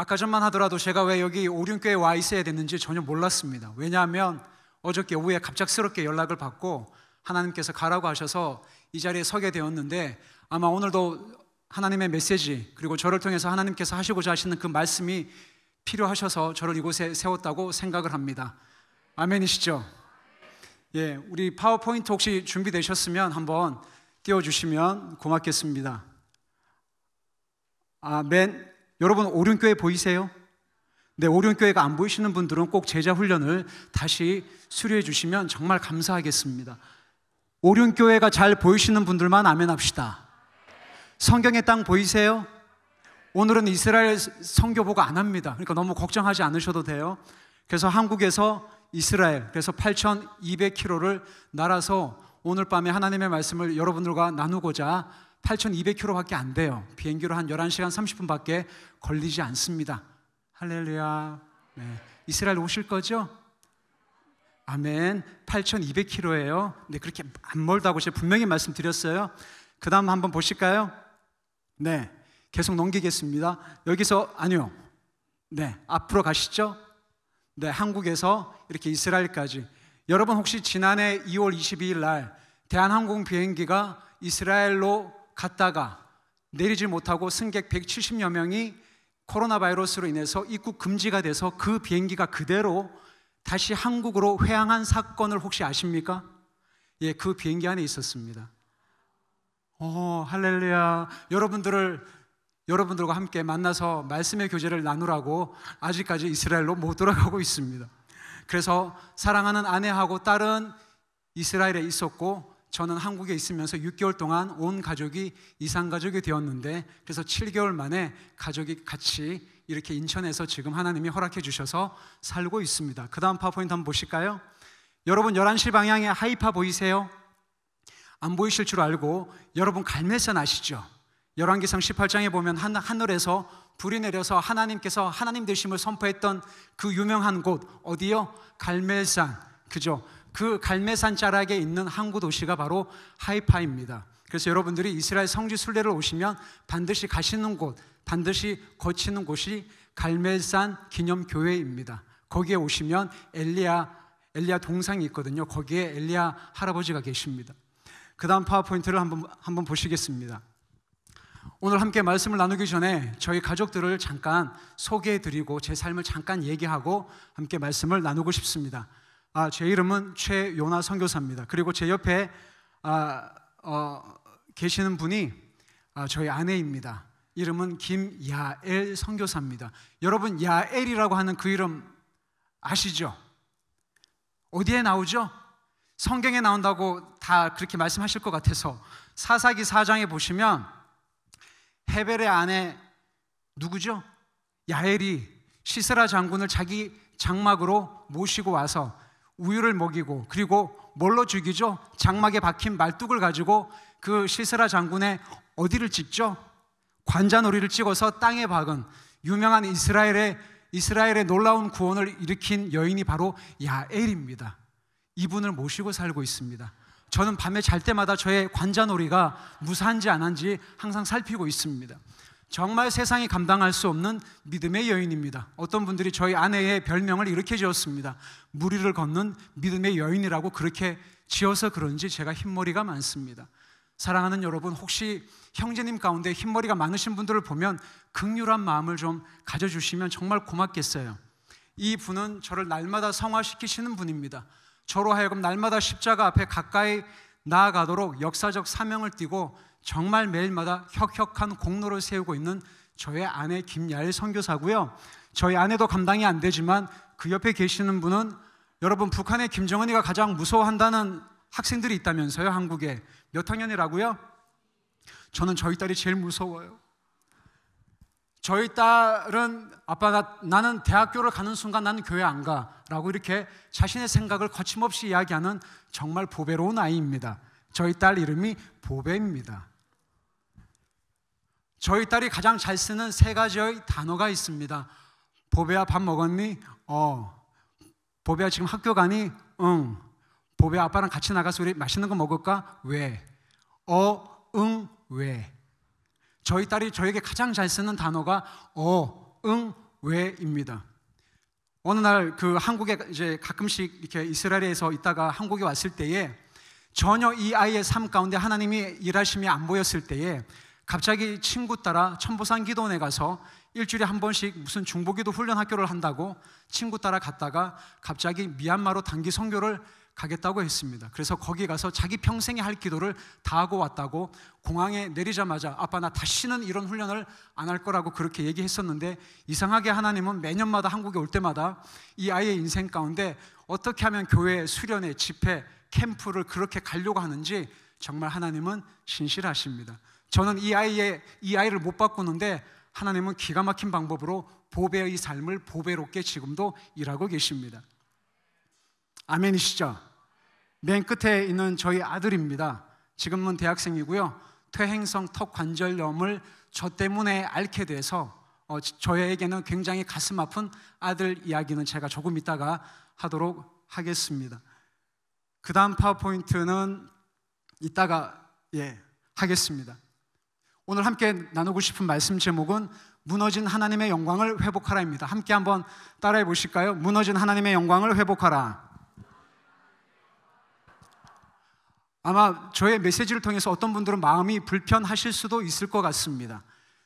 아까 전만 하더라도 제가 왜 여기 오륜교에 와 있어야 됐는지 전혀 몰랐습니다. 왜냐하면 어저께 오후에 갑작스럽게 연락을 받고 하나님께서 가라고 하셔서 이 자리에 서게 되었는데 아마 오늘도 하나님의 메시지 그리고 저를 통해서 하나님께서 하시고자 하시는 그 말씀이 필요하셔서 저를 이곳에 세웠다고 생각을 합니다. 아멘이시죠? 예, 우리 파워포인트 혹시 준비되셨으면 한번 띄워주시면 고맙겠습니다. 아멘. 여러분 오륜교회 보이세요? 네, 오륜교회가 안 보이시는 분들은 꼭 제자 훈련을 다시 수료해 주시면 정말 감사하겠습니다. 오륜교회가 잘 보이시는 분들만 아멘합시다. 성경의 땅 보이세요? 오늘은 이스라엘 선교 보고 안 합니다. 그러니까 너무 걱정하지 않으셔도 돼요. 그래서 한국에서 이스라엘, 그래서 8,200km를 날아서 오늘 밤에 하나님의 말씀을 여러분들과 나누고자 8,200km밖에 안 돼요. 비행기로 한 11시간 30분밖에 걸리지 않습니다. 할렐루야. 네. 이스라엘 오실 거죠? 아멘. 8,200km예요. 네, 그렇게 안 멀다고 제가 분명히 말씀드렸어요. 그다음 한번 보실까요? 네. 계속 넘기겠습니다. 여기서 아니요. 네. 앞으로 가시죠. 네, 한국에서 이렇게 이스라엘까지. 여러분 혹시 지난해 2월 22일 날 대한항공 비행기가 이스라엘로 갔다가 내리질 못하고 승객 170여 명이 코로나 바이러스로 인해서 입국 금지가 돼서 그 비행기가 그대로 다시 한국으로 회항한 사건을 혹시 아십니까? 예, 그 비행기 안에 있었습니다. 어, 할렐루야. 여러분들을 여러분들과 함께 만나서 말씀의 교제를 나누라고 아직까지 이스라엘로 못 돌아가고 있습니다. 그래서 사랑하는 아내하고 딸은 이스라엘에 있었고 저는 한국에 있으면서 6개월 동안 온 가족이 이산 가족이 되었는데 그래서 7개월 만에 가족이 같이 이렇게 인천에서 지금 하나님이 허락해 주셔서 살고 있습니다. 그다음 파워포인트 한번 보실까요? 여러분 11시 방향에 하이파 보이세요? 안 보이실 줄 알고 여러분 갈매산 아시죠? 열왕기상 18장에 보면 한, 하늘에서 불이 내려서 하나님께서 하나님 되심을 선포했던 그 유명한 곳 어디요? 갈멜산. 그죠? 그 갈매산 자락에 있는 항구 도시가 바로 하이파입니다. 그래서 여러분들이 이스라엘 성지 순례를 오시면 반드시 가시는 곳, 반드시 거치는 곳이 갈매산 기념교회입니다. 거기에 오시면 엘리야 엘리야 동상이 있거든요. 거기에 엘리야 할아버지가 계십니다. 그다음 파워포인트를 한번 한번 보시겠습니다. 오늘 함께 말씀을 나누기 전에 저희 가족들을 잠깐 소개해 드리고 제 삶을 잠깐 얘기하고 함께 말씀을 나누고 싶습니다. 아, 제 이름은 최요나 선교사입니다. 그리고 제 옆에 아, 어, 계시는 분이 아, 저희 아내입니다. 이름은 김야엘 선교사입니다. 여러분 야엘이라고 하는 그 이름 아시죠? 어디에 나오죠? 성경에 나온다고 다 그렇게 말씀하실 것 같아서 사사기 4장에 보시면 헤벨의 아내 누구죠? 야엘이 시스라 장군을 자기 장막으로 모시고 와서 우유를 먹이고 그리고 뭘로 죽이죠? 장막에 박힌 말뚝을 가지고 그 시스라 장군의 어디를 찍죠? 관자놀이를 찍어서 땅에 박은 유명한 이스라엘의 이스라엘의 놀라운 구원을 일으킨 여인이 바로 야엘입니다. 이분을 모시고 살고 있습니다. 저는 밤에 잘 때마다 저의 관자놀이가 무사한지 안 한지 항상 살피고 있습니다. 정말 세상이 감당할 수 없는 믿음의 여인입니다. 어떤 분들이 저희 아내의 별명을 이렇게 지었습니다. 무리를 걷는 믿음의 여인이라고 그렇게 지어서 그런지 제가 흰머리가 많습니다. 사랑하는 여러분, 혹시 형제님 가운데 흰머리가 많으신 분들을 보면 극률한 마음을 좀 가져주시면 정말 고맙겠어요. 이 분은 저를 날마다 성화시키시는 분입니다. 저로 하여금 날마다 십자가 앞에 가까이 나아가도록 역사적 사명을 띠고 정말 매일마다 혁혁한 공로를 세우고 있는 저의 아내 김야일 선교사고요. 저희 아내도 감당이 안 되지만 그 옆에 계시는 분은 여러분 북한의 김정은이가 가장 무서워한다는 학생들이 있다면서요. 한국에 몇 학년이라고요? 저는 저희 딸이 제일 무서워요. 저희 딸은 아빠 나, 나는 대학교를 가는 순간 나는 교회 안 가라고 이렇게 자신의 생각을 거침없이 이야기하는 정말 보배로운 아이입니다. 저희 딸 이름이 보배입니다. 저희 딸이 가장 잘 쓰는 세 가지의 단어가 있습니다. 보배야 밥 먹었니? 어. 보배야 지금 학교 가니? 응. 보배야 아빠랑 같이 나가서 우리 맛있는 거 먹을까? 왜? 어, 응, 왜? 저희 딸이 저에게 가장 잘 쓰는 단어가 어, 응, 왜입니다. 어느 날 그 한국에 이제 가끔씩 이렇게 이스라엘에서 있다가 한국에 왔을 때에 전혀 이 아이의 삶 가운데 하나님이 일하심이 안 보였을 때에 갑자기 친구 따라 천보산 기도원에 가서 일주일에 한 번씩 무슨 중보기도 훈련 학교를 한다고 친구 따라 갔다가 갑자기 미얀마로 단기 선교를 가겠다고 했습니다. 그래서 거기 가서 자기 평생에 할 기도를 다 하고 왔다고 공항에 내리자마자 아빠 나 다시는 이런 훈련을 안 할 거라고 그렇게 얘기했었는데 이상하게 하나님은 매년마다 한국에 올 때마다 이 아이의 인생 가운데 어떻게 하면 교회 수련회 집회 캠프를 그렇게 가려고 하는지 정말 하나님은 신실하십니다. 저는 이 아이의 이 아이를 못 바꾸는데 하나님은 기가 막힌 방법으로 보배의 삶을 보배롭게 지금도 일하고 계십니다. 아멘이시죠? 맨 끝에 있는 저희 아들입니다. 지금은 대학생이고요. 퇴행성 턱 관절염을 저 때문에 앓게 돼서 어, 저에게는 굉장히 가슴 아픈 아들 이야기는 제가 조금 있다가 하도록 하겠습니다. 그 다음 파워포인트는 이따가 예, 하겠습니다. 오늘 함께 나누고 싶은 말씀 제목은 무너진 하나님의 영광을 회복하라입니다. 함께 한번 따라해 보실까요? 무너진 하나님의 영광을 회복하라. 아마 저의 메시지를 통해서 어떤 분들은 마음이 불편하실 수도 있을 것 같습니다.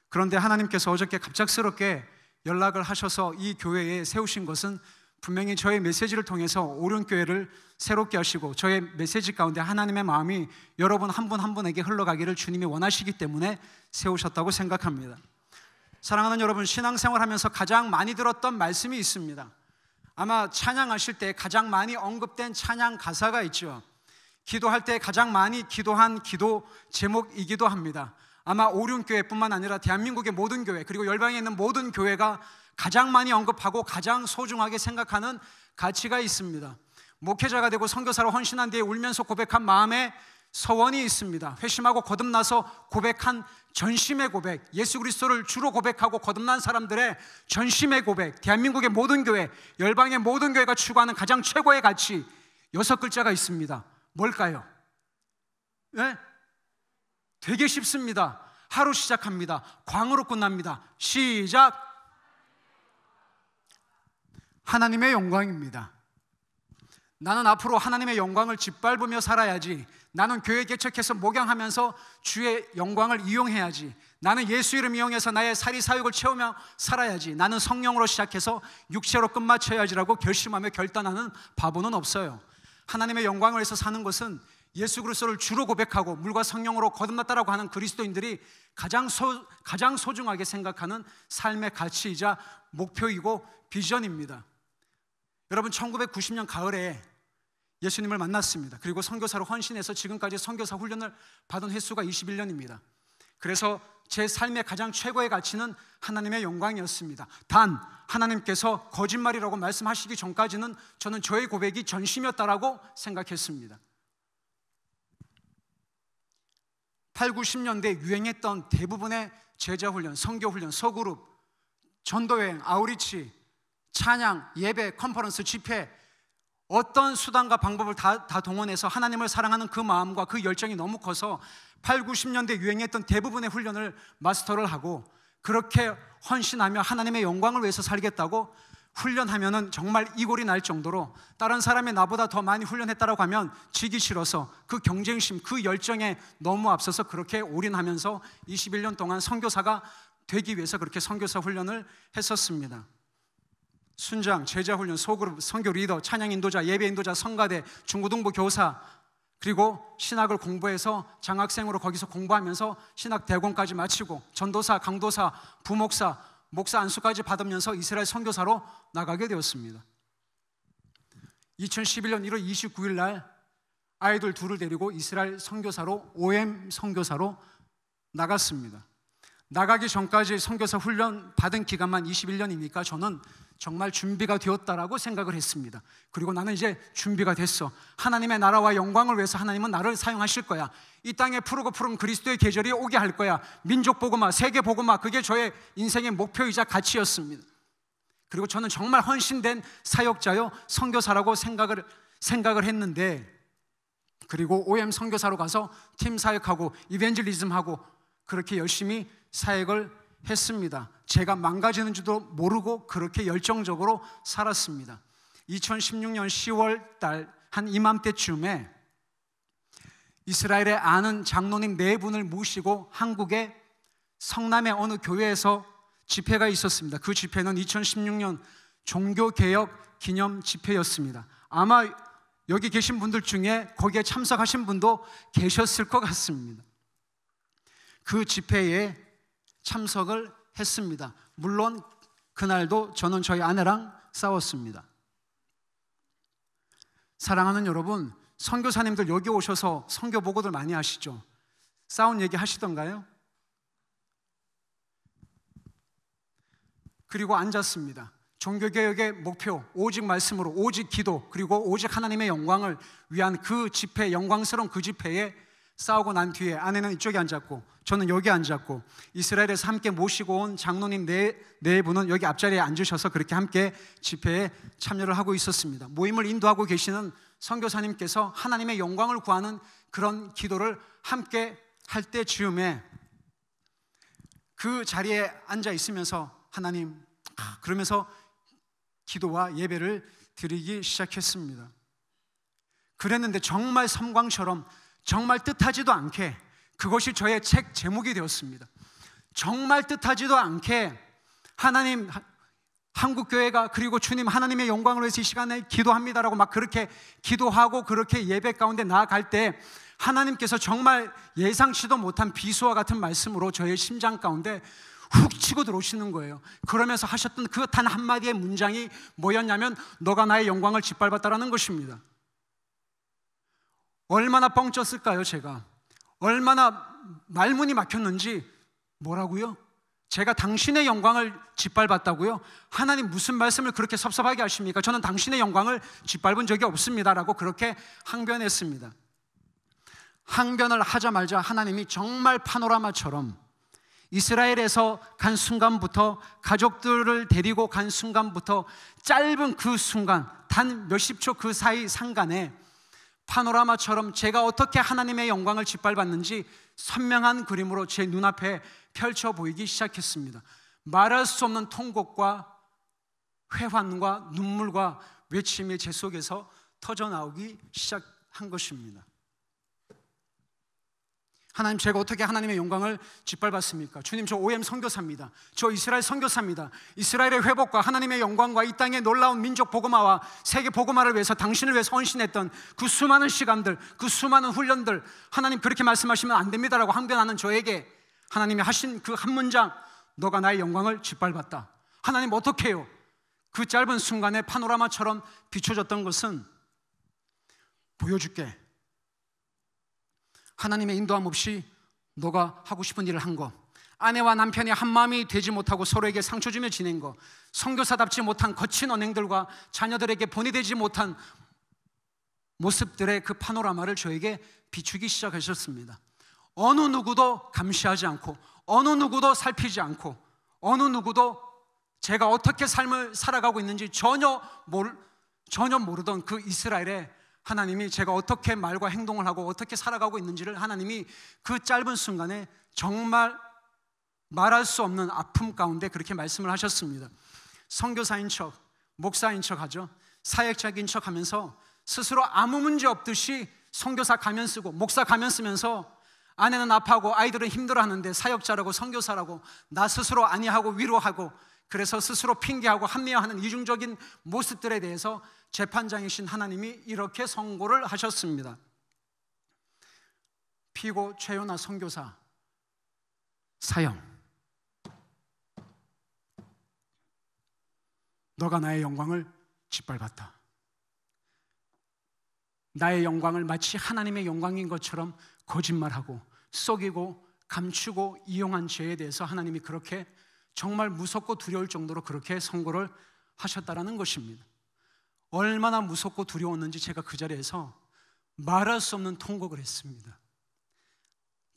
그런데 하나님께서 어저께 갑작스럽게 연락을 하셔서 이 교회에 세우신 것은 분명히 저의 메시지를 통해서 오륜 교회를 새롭게 하시고 저의 메시지 가운데 하나님의 마음이 여러분 한 분한 한 분에게 흘러가기를 주님이 원하시기 때문에 세우셨다고 생각합니다. 사랑하는 여러분, 신앙생활하면서 가장 많이 들었던 말씀이 있습니다. 아마 찬양하실 때 가장 많이 언급된 찬양 가사가 있죠. 기도할 때 가장 많이 기도한 기도 제목이기도 합니다. 아마 오륜교회뿐만 아니라 대한민국의 모든 교회 그리고 열방에 있는 모든 교회가 가장 많이 언급하고 가장 소중하게 생각하는 가치가 있습니다. 목회자가 되고 선교사로 헌신한 뒤에 울면서 고백한 마음의 서원이 있습니다. 회심하고 거듭나서 고백한 전심의 고백, 예수 그리스도를 주로 고백하고 거듭난 사람들의 전심의 고백, 대한민국의 모든 교회, 열방의 모든 교회가 추구하는 가장 최고의 가치 여섯 글자가 있습니다. 뭘까요? 네? 되게 쉽습니다. 하루 시작합니다. 광으로 끝납니다. 시작. 하나님의 영광입니다. 나는 앞으로 하나님의 영광을 짓밟으며 살아야지. 나는 교회 개척해서 목양하면서 주의 영광을 이용해야지. 나는 예수 이름 이용해서 나의 사리 사욕을 채우며 살아야지. 나는 성령으로 시작해서 육체로 끝마쳐야지라고 결심하며 결단하는 바보는 없어요. 하나님의 영광을 위해서 사는 것은 예수 그리스도를 주로 고백하고 물과 성령으로 거듭났다라고 하는 그리스도인들이 가장 소, 가장 소중하게 생각하는 삶의 가치이자 목표이고 비전입니다. 여러분 1990년 가을에 예수님을 만났습니다. 그리고 선교사로 헌신해서 지금까지 선교사 훈련을 받은 횟수가 21년입니다. 그래서 제 삶의 가장 최고의 가치는 하나님의 영광이었습니다. 단 하나님께서 거짓말이라고 말씀하시기 전까지는 저는 저의 고백이 전심이었다라고 생각했습니다. 8, 90년대 유행했던 대부분의 제자 훈련, 선교 훈련, 서그룹, 전도 여행, 아우리치 찬양, 예배, 컨퍼런스, 집회 어떤 수단과 방법을 다, 다 동원해서 하나님을 사랑하는 그 마음과 그 열정이 너무 커서 8, 90년대 유행했던 대부분의 훈련을 마스터를 하고 그렇게 헌신하며 하나님의 영광을 위해서 살겠다고 훈련하면은 정말 이골이 날 정도로 다른 사람이 나보다 더 많이 훈련했다라고 하면 지기 싫어서 그 경쟁심, 그 열정에 너무 앞서서 그렇게 올인하면서 21년 동안 선교사가 되기 위해서 그렇게 선교사 훈련을 했었습니다. 순장, 제자훈련, 소그룹, 선교 리더, 찬양 인도자, 예배 인도자, 성가대, 중고등부 교사, 그리고 신학을 공부해서 장학생으로 거기서 공부하면서 신학 대공까지 마치고 전도사, 강도사, 부목사, 목사 안수까지 받으면서 이스라엘 선교사로 나가게 되었습니다. 2011년 1월 29일 날 아이들 둘을 데리고 이스라엘 선교사로 OM 선교사로 나갔습니다. 나가기 전까지 선교사 훈련 받은 기간만 21년이니까 저는 정말 준비가 되었다라고 생각을 했습니다. 그리고 나는 이제 준비가 됐어. 하나님의 나라와 영광을 위해서 하나님은 나를 사용하실 거야. 이 땅에 푸르고 푸른 그리스도의 계절이 오게 할 거야. 민족 보고마, 세계 보고마, 그게 저의 인생의 목표이자 가치였습니다. 그리고 저는 정말 헌신된 사역자요, 선교사라고 생각을 생각을 했는데, 그리고 OM 선교사로 가서 팀 사역하고 이벤젤리즘하고 그렇게 열심히 사역을 했습니다. 제가 망가지는지도 모르고 그렇게 열정적으로 살았습니다. 2016년 10월 달 한 이맘때쯤에 이스라엘의 아는 장로님 네 분을 모시고 한국의 성남의 어느 교회에서 집회가 있었습니다. 그 집회는 2016년 종교개혁 기념 집회였습니다. 아마 여기 계신 분들 중에 거기에 참석하신 분도 계셨을 것 같습니다. 그 집회에 참석을 했습니다. 물론 그날도 저는 저희 아내랑 싸웠습니다. 사랑하는 여러분, 선교사님들 여기 오셔서 선교 보고들 많이 하시죠. 싸운 얘기 하시던가요? 그리고 앉았습니다. 종교개혁의 목표, 오직 말씀으로, 오직 기도, 그리고 오직 하나님의 영광을 위한 그 집회, 영광스러운 그 집회에 싸우고 난 뒤에 아내는 이쪽에 앉았고 저는 여기 앉았고 이스라엘에서 함께 모시고 온 장로님 네, 네 분은 여기 앞자리에 앉으셔서 그렇게 함께 집회에 참여를 하고 있었습니다. 모임을 인도하고 계시는 선교사님께서 하나님의 영광을 구하는 그런 기도를 함께 할때즈에그 자리에 앉아 있으면서 하나님 아, 그러면서 기도와 예배를 드리기 시작했습니다. 그랬는데 정말 섬광처럼 정말 뜻하지도 않게 그것이 저의 책 제목이 되었습니다. 정말 뜻하지도 않게 하나님 한국 교회가 그리고 주님 하나님의 영광을 위해서 이 시간에 기도합니다라고 막 그렇게 기도하고 그렇게 예배 가운데 나아갈 때 하나님께서 정말 예상치도 못한 비수와 같은 말씀으로 저의 심장 가운데 훅 치고 들어오시는 거예요. 그러면서 하셨던 그 단 한마디의 문장이 뭐였냐면 너가 나의 영광을 짓밟았다라는 것입니다. 얼마나 뻥쳤을까요, 제가? 얼마나 말문이 막혔는지 뭐라고요? 제가 당신의 영광을 짓밟았다고요? 하나님 무슨 말씀을 그렇게 섭섭하게 하십니까? 저는 당신의 영광을 짓밟은 적이 없습니다라고 그렇게 항변했습니다. 항변을 하자마자 하나님이 정말 파노라마처럼 이스라엘에서 간 순간부터 가족들을 데리고 간 순간부터 짧은 그 순간 단 몇십 초 그 사이 상간에 파노라마처럼 제가 어떻게 하나님의 영광을 짓밟았는지 선명한 그림으로 제 눈앞에 펼쳐 보이기 시작했습니다. 말할 수 없는 통곡과 회환과 눈물과 외침이 제 속에서 터져 나오기 시작한 것입니다. 하나님 제가 어떻게 하나님의 영광을 짓밟았습니까? 주님 저 OM 선교사입니다. 저 이스라엘 선교사입니다. 이스라엘의 회복과 하나님의 영광과 이 땅의 놀라운 민족 복음화와 세계 복음화를 위해서 당신을 위해서 헌신했던 그 수많은 시간들, 그 수많은 훈련들 하나님 그렇게 말씀하시면 안 됩니다라고 항변하는 저에게 하나님이 하신 그 한 문장 너가 나의 영광을 짓밟았다. 하나님 어떻게 요그 짧은 순간에 파노라마처럼 비춰졌던 것은 보여줄게. 하나님의 인도함 없이 너가 하고 싶은 일을 한 거, 아내와 남편이 한 마음이 되지 못하고 서로에게 상처 주며 지낸 거, 성교사답지 못한 거친 언행들과 자녀들에게 본이되지 못한 모습들의 그 파노라마를 저에게 비추기 시작하셨습니다. 어느 누구도 감시하지 않고, 어느 누구도 살피지 않고, 어느 누구도 제가 어떻게 삶을 살아가고 있는지 전혀 모르, 전혀 모르던 그 이스라엘의 하나님이 제가 어떻게 말과 행동을 하고 어떻게 살아가고 있는지를 하나님이 그 짧은 순간에 정말 말할 수 없는 아픔 가운데 그렇게 말씀을 하셨습니다. 선교사인 척, 목사인 척 하죠. 사역자인 척 하면서 스스로 아무 문제 없듯이 선교사 가면 쓰고 목사 가면 쓰면서 아내는 아파하고 아이들은 힘들어하는데 사역자라고 선교사라고 나 스스로 아니하고 위로하고 그래서 스스로 핑계하고 합리화하는 이중적인 모습들에 대해서 재판장이신 하나님이 이렇게 선고를 하셨습니다. 피고 최연아 선교사 사형. 너가 나의 영광을 짓밟았다. 나의 영광을 마치 하나님의 영광인 것처럼 거짓말하고 속이고 감추고 이용한 죄에 대해서 하나님이 그렇게 정말 무섭고 두려울 정도로 그렇게 선고를 하셨다라는 것입니다. 얼마나 무섭고 두려웠는지 제가 그 자리에서 말할 수 없는 통곡을 했습니다.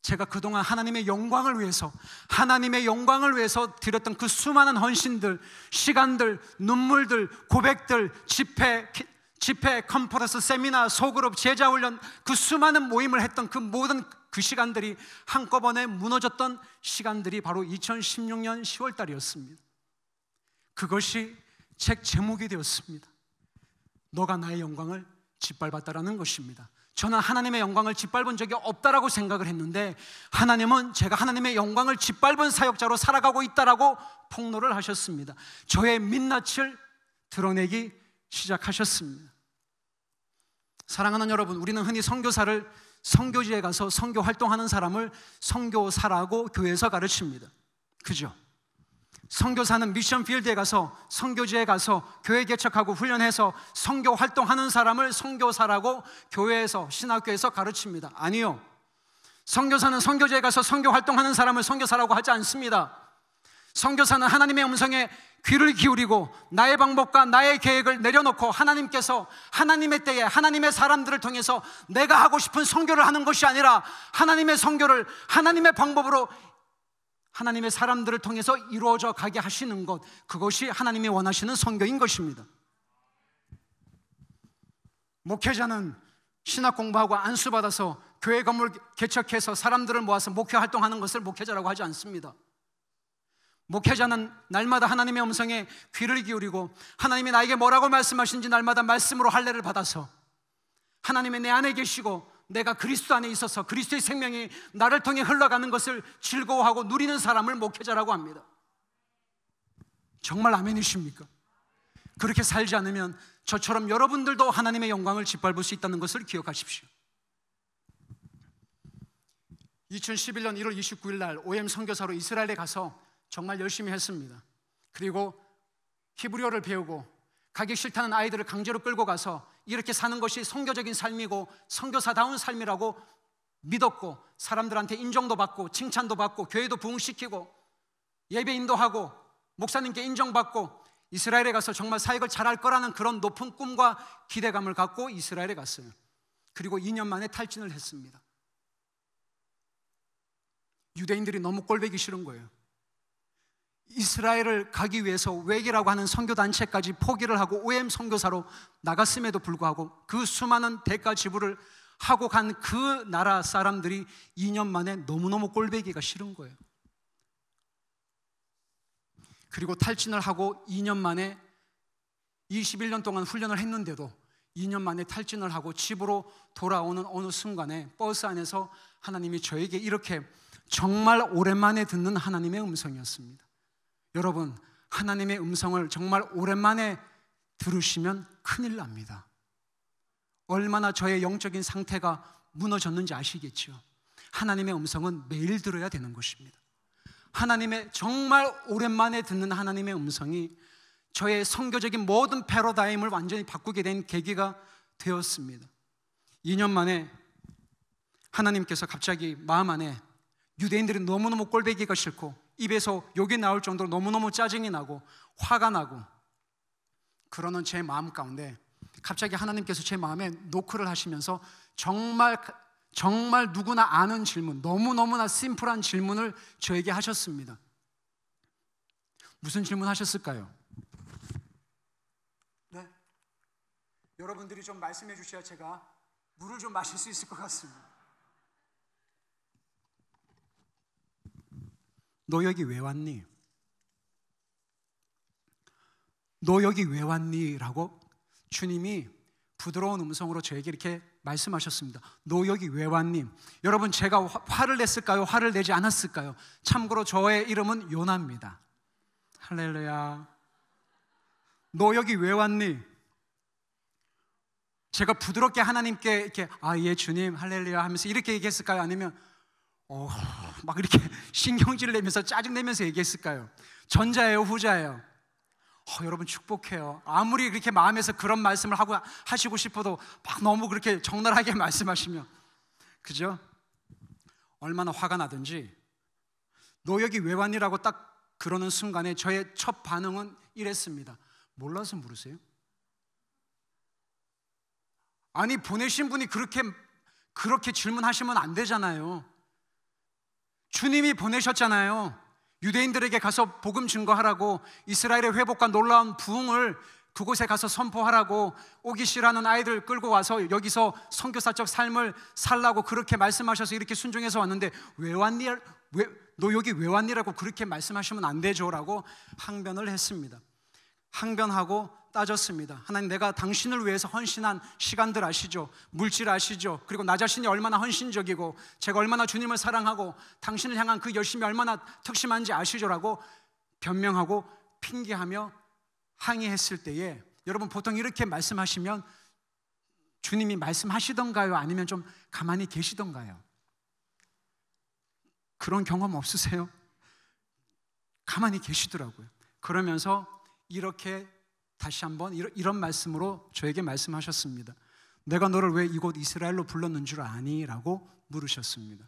제가 그동안 하나님의 영광을 위해서, 하나님의 영광을 위해서 드렸던 그 수많은 헌신들, 시간들, 눈물들, 고백들, 집회, 집회, 컨퍼런스, 세미나, 소그룹, 제자훈련, 그 수많은 모임을 했던 그 모든 그 시간들이 한꺼번에 무너졌던 시간들이 바로 2016년 10월 달이었습니다. 그것이 책 제목이 되었습니다. 너가 나의 영광을 짓밟았다라는 것입니다. 저는 하나님의 영광을 짓밟은 적이 없다라고 생각을 했는데 하나님은 제가 하나님의 영광을 짓밟은 사역자로 살아가고 있다라고 폭로를 하셨습니다. 저의 민낯을 드러내기 시작하셨습니다. 사랑하는 여러분, 우리는 흔히 선교사를 선교지에 가서 선교 활동하는 사람을 선교사라고 교회에서 가르칩니다. 그죠? 선교사는 미션 필드에 가서 선교지에 가서 교회 개척하고 훈련해서 선교 활동하는 사람을 선교사라고 교회에서 신학교에서 가르칩니다. 아니요. 선교사는 선교지에 가서 선교 활동하는 사람을 선교사라고 하지 않습니다. 선교사는 하나님의 음성에 귀를 기울이고 나의 방법과 나의 계획을 내려놓고 하나님께서 하나님의 때에 하나님의 사람들을 통해서 내가 하고 싶은 선교를 하는 것이 아니라 하나님의 선교를 하나님의 방법으로 하나님의 사람들을 통해서 이루어져 가게 하시는 것, 그것이 하나님이 원하시는 성교인 것입니다. 목회자는 신학 공부하고 안수받아서 교회 건물 개척해서 사람들을 모아서 목회 활동하는 것을 목회자라고 하지 않습니다. 목회자는 날마다 하나님의 음성에 귀를 기울이고 하나님이 나에게 뭐라고 말씀하신지 날마다 말씀으로 할례를 받아서 하나님의 내 안에 계시고 내가 그리스도 안에 있어서 그리스도의 생명이 나를 통해 흘러가는 것을 즐거워하고 누리는 사람을 목회자라고 합니다. 정말 아멘이십니까? 그렇게 살지 않으면 저처럼 여러분들도 하나님의 영광을 짓밟을 수 있다는 것을 기억하십시오. 2011년 1월 29일 날 OM 선교사로 이스라엘에 가서 정말 열심히 했습니다. 그리고 히브리어를 배우고 가기 싫다는 아이들을 강제로 끌고 가서 이렇게 사는 것이 성교적인 삶이고 성교사다운 삶이라고 믿었고 사람들한테 인정도 받고 칭찬도 받고 교회도 부흥시키고 예배 인도하고 목사님께 인정받고 이스라엘에 가서 정말 사역을 잘할 거라는 그런 높은 꿈과 기대감을 갖고 이스라엘에 갔어요. 그리고 2년 만에 탈진을 했습니다. 유대인들이 너무 꼴배기 싫은 거예요. 이스라엘을 가기 위해서 외계라고 하는 선교단체까지 포기를 하고 OM 선교사로 나갔음에도 불구하고 그 수많은 대가 지불을 하고 간 그 나라 사람들이 2년 만에 너무너무 꼴배기가 싫은 거예요. 그리고 탈진을 하고 2년 만에 21년 동안 훈련을 했는데도 2년 만에 탈진을 하고 집으로 돌아오는 어느 순간에 버스 안에서 하나님이 저에게 이렇게 정말 오랜만에 듣는 하나님의 음성이었습니다. 여러분, 하나님의 음성을 정말 오랜만에 들으시면 큰일 납니다. 얼마나 저의 영적인 상태가 무너졌는지 아시겠지 하나님의 음성은 매일 들어야 되는 것입니다. 하나님의 정말 오랜만에 듣는 하나님의 음성이 저의 성교적인 모든 패러다임을 완전히 바꾸게 된 계기가 되었습니다. 2년 만에 하나님께서 갑자기 마음 안에 유대인들은 너무너무 꼴배기가 싫고 입에서 욕이 나올 정도로 너무너무 짜증이 나고 화가 나고 그러는 제 마음 가운데 갑자기 하나님께서 제 마음에 노크를 하시면서 정말 정말 누구나 아는 질문, 너무너무나 심플한 질문을 저에게 하셨습니다. 무슨 질문 하셨을까요? 네. 여러분들이 좀 말씀해 주셔야 제가 물을 좀 마실 수 있을 것 같습니다. 너 여기 왜 왔니? 너 여기 왜 왔니? 라고 주님이 부드러운 음성으로 저에게 이렇게 말씀하셨습니다. 너 여기 왜 왔니? 여러분 제가 화를 냈을까요? 화를 내지 않았을까요? 참고로 저의 이름은 요나입니다. 할렐루야. 너 여기 왜 왔니? 제가 부드럽게 하나님께 이렇게 아 예 주님 할렐루야 하면서 이렇게 얘기했을까요? 아니면 어, 막 이렇게 신경질을 내면서 짜증내면서 얘기했을까요? 전자예요, 후자예요? 어, 여러분 축복해요. 아무리 그렇게 마음에서 그런 말씀을 하고 하시고 싶어도 막 너무 그렇게 적나라하게 말씀하시면 그죠? 얼마나 화가 나든지 노역이 왜 왔니라고 딱 그러는 순간에 저의 첫 반응은 이랬습니다. 몰라서 물으세요? 아니 보내신 분이 그렇게 그렇게 질문하시면 안 되잖아요. 주님이 보내셨잖아요. 유대인들에게 가서 복음 증거하라고 이스라엘의 회복과 놀라운 부흥을 그곳에 가서 선포하라고 오기시라는 아이들 끌고 와서 여기서 선교사적 삶을 살라고 그렇게 말씀하셔서 이렇게 순종해서 왔는데 왜 왔니? 왜, 너 여기 왜 왔니라고 그렇게 말씀하시면 안 되죠라고 항변을 했습니다. 항변하고 따졌습니다. 하나님 내가 당신을 위해서 헌신한 시간들 아시죠? 물질 아시죠? 그리고 나 자신이 얼마나 헌신적이고 제가 얼마나 주님을 사랑하고 당신을 향한 그 열심이 얼마나 특심한지 아시죠라고 변명하고 핑계하며 항의했을 때에 여러분 보통 이렇게 말씀하시면 주님이 말씀하시던가요? 아니면 좀 가만히 계시던가요? 그런 경험 없으세요? 가만히 계시더라고요. 그러면서 이렇게 다시 한번 이런, 말씀으로 저에게 말씀하셨습니다. 내가 너를 왜 이곳 이스라엘로 불렀는 줄 아니? 라고 물으셨습니다.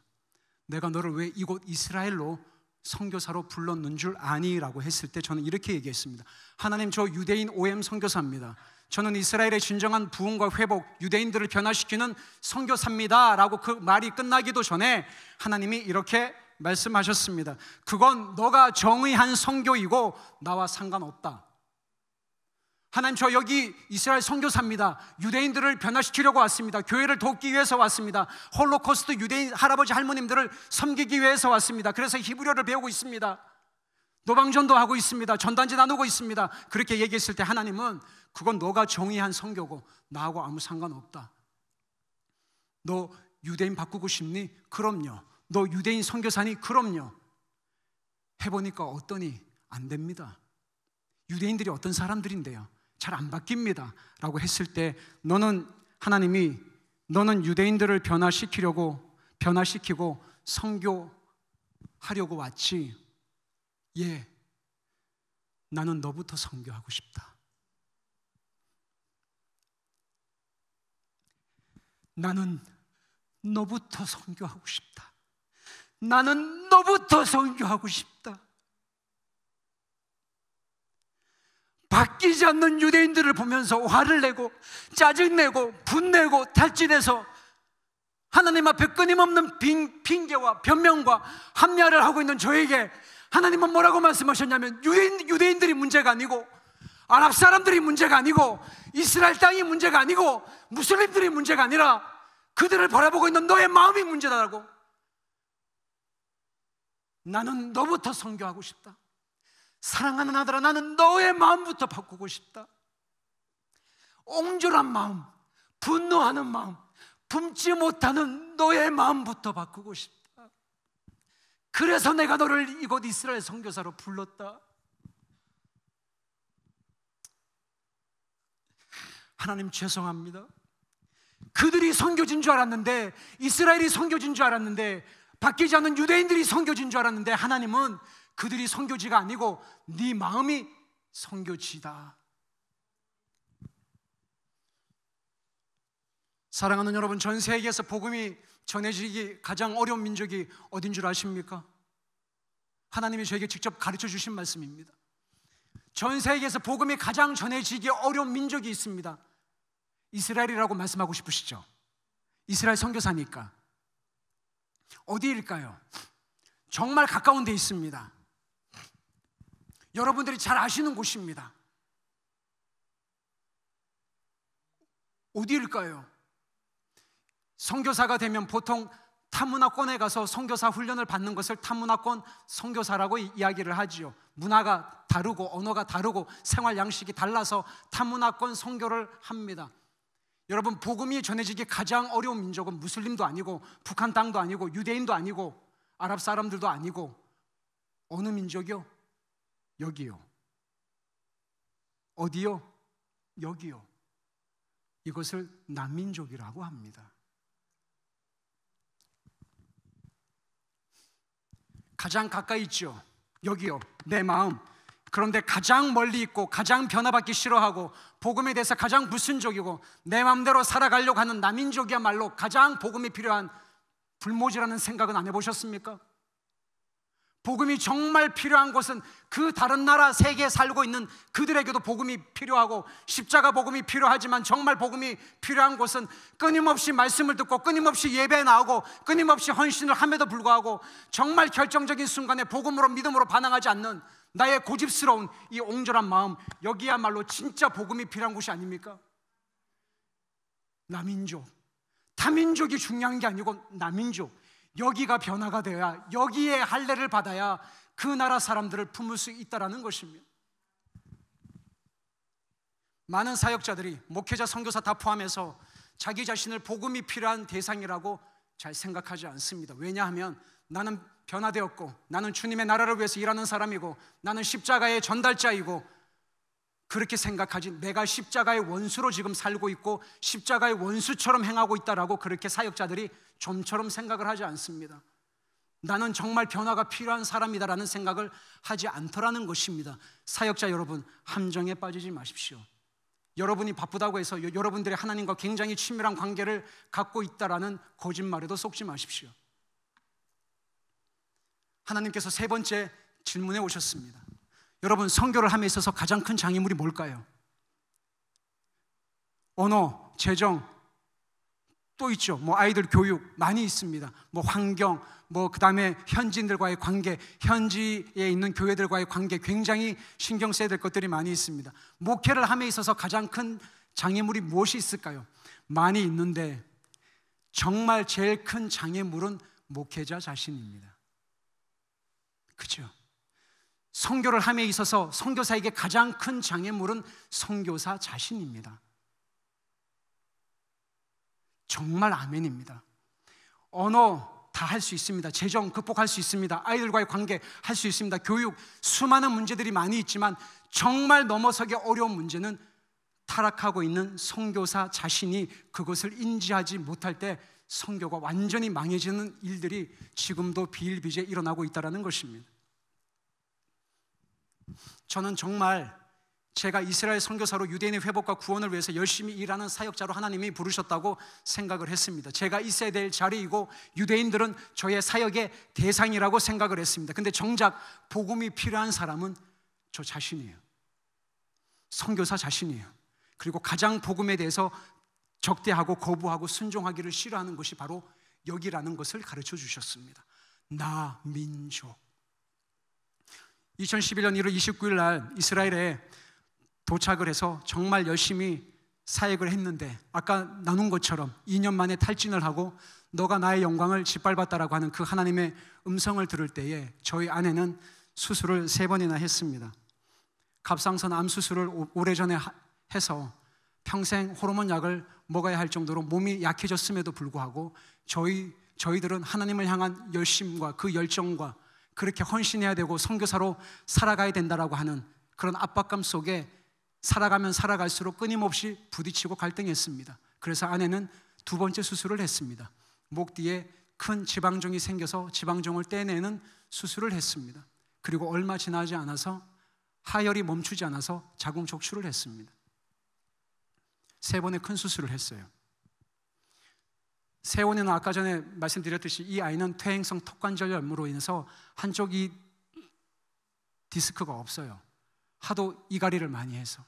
내가 너를 왜 이곳 이스라엘로 성교사로 불렀는 줄 아니라고 했을 때 저는 이렇게 얘기했습니다. 하나님 저 유대인 OM 성교사입니다 저는 이스라엘의 진정한 부흥과 회복, 유대인들을 변화시키는 성교사입니다라고그 말이 끝나기도 전에 하나님이 이렇게 말씀하셨습니다. 그건 너가 정의한 성교이고 나와 상관없다. 하나님 저 여기 이스라엘 선교사입니다. 유대인들을 변화시키려고 왔습니다. 교회를 돕기 위해서 왔습니다. 홀로코스트 유대인 할아버지 할머님들을 섬기기 위해서 왔습니다. 그래서 히브리어를 배우고 있습니다. 노방전도 하고 있습니다. 전단지 나누고 있습니다. 그렇게 얘기했을 때 하나님은 그건 너가 정의한 선교고 나하고 아무 상관없다. 너 유대인 바꾸고 싶니? 그럼요. 너 유대인 선교사니? 그럼요. 해보니까 어떠니? 안 됩니다. 유대인들이 어떤 사람들인데요. 잘안 바뀝니다. 라고 했을 때 너는 하나님이 너는 유대인들을 변화시키려고 변화시키고 성교하려고 왔지. 예. 나는 너부터 성교하고 싶다. 나는 너부터 성교하고 싶다. 나는 너부터 성교하고 싶다. 바뀌지 않는 유대인들을 보면서 화를 내고 짜증내고 분내고 탈진해서 하나님 앞에 끊임없는 빙, 핑계와 변명과 합리화를 하고 있는 저에게 하나님은 뭐라고 말씀하셨냐면 유대인, 유대인들이 문제가 아니고 아랍 사람들이 문제가 아니고 이스라엘 땅이 문제가 아니고 무슬림들이 문제가 아니라 그들을 바라보고 있는 너의 마음이 문제다라고 나는 너부터 선교하고 싶다. 사랑하는 아들아 나는 너의 마음부터 바꾸고 싶다. 옹졸한 마음, 분노하는 마음, 품지 못하는 너의 마음부터 바꾸고 싶다. 그래서 내가 너를 이곳 이스라엘 선교사로 불렀다. 하나님 죄송합니다. 그들이 성교진 줄 알았는데 이스라엘이 성교진 줄 알았는데 바뀌지 않는 유대인들이 성교진 줄 알았는데 하나님은 그들이 선교지가 아니고 네 마음이 선교지다. 사랑하는 여러분, 전 세계에서 복음이 전해지기 가장 어려운 민족이 어딘 줄 아십니까? 하나님이 저에게 직접 가르쳐 주신 말씀입니다. 전 세계에서 복음이 가장 전해지기 어려운 민족이 있습니다. 이스라엘이라고 말씀하고 싶으시죠? 이스라엘 선교사니까. 어디일까요? 정말 가까운 데 있습니다. 여러분들이 잘 아시는 곳입니다. 어디일까요? 선교사가 되면 보통 타문화권에 가서 선교사 훈련을 받는 것을 타문화권 선교사라고 이야기를 하지요. 문화가 다르고 언어가 다르고 생활 양식이 달라서 타문화권 선교를 합니다. 여러분 복음이 전해지기 가장 어려운 민족은 무슬림도 아니고 북한 땅도 아니고 유대인도 아니고 아랍 사람들도 아니고 어느 민족이요? 여기요. 어디요? 여기요. 이것을 난민족이라고 합니다. 가장 가까이 있죠. 여기요. 내 마음. 그런데 가장 멀리 있고 가장 변화받기 싫어하고 복음에 대해서 가장 불순종이고 내 마음대로 살아가려고 하는 남인족이야말로 가장 복음이 필요한 불모지라는 생각은 안 해보셨습니까? 복음이 정말 필요한 곳은 그 다른 나라 세계에 살고 있는 그들에게도 복음이 필요하고 십자가 복음이 필요하지만 정말 복음이 필요한 곳은 끊임없이 말씀을 듣고 끊임없이 예배에 나오고 끊임없이 헌신을 함에도 불구하고 정말 결정적인 순간에 복음으로 믿음으로 반항하지 않는 나의 고집스러운 이 옹졸한 마음 여기야말로 진짜 복음이 필요한 곳이 아닙니까? 남인족 타민족이 중요한 게 아니고 남인족 여기가 변화가 되어야 여기에 할례를 받아야 그 나라 사람들을 품을 수 있다라는 것입니다. 많은 사역자들이 목회자 선교사 다 포함해서 자기 자신을 복음이 필요한 대상이라고 잘 생각하지 않습니다. 왜냐하면 나는 변화되었고 나는 주님의 나라를 위해서 일하는 사람이고 나는 십자가의 전달자이고 그렇게 생각하지 내가 십자가의 원수로 지금 살고 있고 십자가의 원수처럼 행하고 있다라고 그렇게 사역자들이 좀처럼 생각을 하지 않습니다. 나는 정말 변화가 필요한 사람이다라는 생각을 하지 않더라는 것입니다. 사역자 여러분, 함정에 빠지지 마십시오. 여러분이 바쁘다고 해서 여러분들이 하나님과 굉장히 친밀한 관계를 갖고 있다라는 거짓말에도 속지 마십시오. 하나님께서 세 번째 질문에 오셨습니다. 여러분 성교를 함에 있어서 가장 큰 장애물이 뭘까요? 언어, 재정 또 있죠. 뭐 아이들 교육 많이 있습니다. 뭐 환경, 뭐 그다음에 현지인들과의 관계, 현지에 있는 교회들과의 관계 굉장히 신경 써야 될 것들이 많이 있습니다. 목회를 함에 있어서 가장 큰 장애물이 무엇이 있을까요? 많이 있는데 정말 제일 큰 장애물은 목회자 자신입니다. 그죠? 성교를 함에 있어서 성교사에게 가장 큰 장애물은 성교사 자신입니다. 정말 아멘입니다. 언어 다 할 수 있습니다. 재정 극복할 수 있습니다. 아이들과의 관계 할 수 있습니다. 교육 수많은 문제들이 많이 있지만 정말 넘어서기 어려운 문제는 타락하고 있는 성교사 자신이 그것을 인지하지 못할 때 성교가 완전히 망해지는 일들이 지금도 비일비재 일어나고 있다는 것입니다. 저는 정말 제가 이스라엘 선교사로 유대인의 회복과 구원을 위해서 열심히 일하는 사역자로 하나님이 부르셨다고 생각을 했습니다. 제가 있어야 될 자리이고 유대인들은 저의 사역의 대상이라고 생각을 했습니다. 근데 정작 복음이 필요한 사람은 저 자신이에요. 선교사 자신이에요. 그리고 가장 복음에 대해서 적대하고 거부하고 순종하기를 싫어하는 것이 바로 여기라는 것을 가르쳐 주셨습니다. 나 민족 2011년 1월 29일 날 이스라엘에 도착을 해서 정말 열심히 사역을 했는데 아까 나눈 것처럼 2년 만에 탈진을 하고 너가 나의 영광을 짓밟았다라고 하는 그 하나님의 음성을 들을 때에 저희 아내는 수술을 세 번이나 했습니다. 갑상선 암 수술을 오래전에 해서 평생 호르몬 약을 먹어야 할 정도로 몸이 약해졌음에도 불구하고 저희 저희들은 하나님을 향한 열심과 그 열정과 그렇게 헌신해야 되고 선교사로 살아가야 된다라고 하는 그런 압박감 속에 살아가면 살아갈수록 끊임없이 부딪히고 갈등했습니다. 그래서 아내는 두 번째 수술을 했습니다. 목 뒤에 큰 지방종이 생겨서 지방종을 떼내는 수술을 했습니다. 그리고 얼마 지나지 않아서 하혈이 멈추지 않아서 자궁 적출을 했습니다. 세 번의 큰 수술을 했어요. 세원이는 아까 전에 말씀드렸듯이 이 아이는 퇴행성 턱관절염으로 인해서 한쪽이 디스크가 없어요. 하도 이갈이를 많이 해서.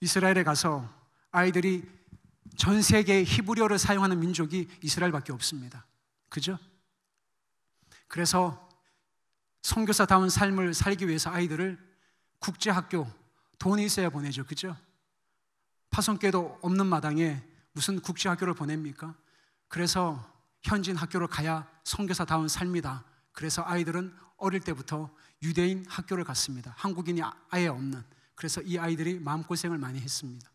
이스라엘에 가서 아이들이 전 세계 히브리어를 사용하는 민족이 이스라엘밖에 없습니다. 그죠? 그래서 선교사다운 삶을 살기 위해서 아이들을 국제학교 돈이 있어야 보내죠. 그죠? 파송교도 없는 마당에 무슨 국제학교를 보냅니까? 그래서 현진 학교를 가야 선교사다운 삶이다. 그래서 아이들은 어릴 때부터 유대인 학교를 갔습니다. 한국인이 아예 없는. 그래서 이 아이들이 마음고생을 많이 했습니다.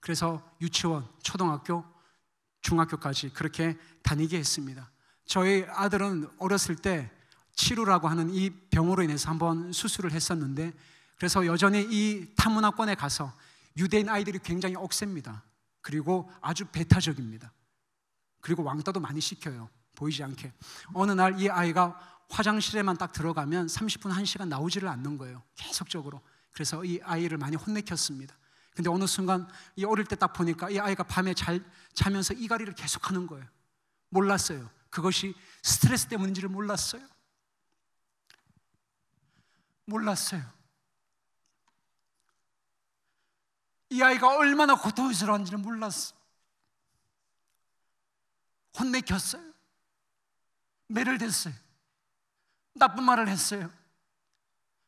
그래서 유치원, 초등학교, 중학교까지 그렇게 다니게 했습니다. 저희 아들은 어렸을 때 치루라고 하는 이 병으로 인해서 한번 수술을 했었는데 그래서 여전히 이 타문화권에 가서 유대인 아이들이 굉장히 억셉니다. 그리고 아주 배타적입니다. 그리고 왕따도 많이 시켜요. 보이지 않게. 어느 날 이 아이가 화장실에만 딱 들어가면 30분, 1시간 나오지를 않는 거예요. 계속적으로. 그래서 이 아이를 많이 혼내켰습니다. 근데 어느 순간 이 어릴 때 딱 보니까 이 아이가 밤에 잘 자면서 이갈이를 계속 하는 거예요. 몰랐어요. 그것이 스트레스 때문인지를 몰랐어요. 몰랐어요. 이 아이가 얼마나 고통스러운지를 몰랐어. 혼내켰어요. 매를 댔어요. 나쁜 말을 했어요.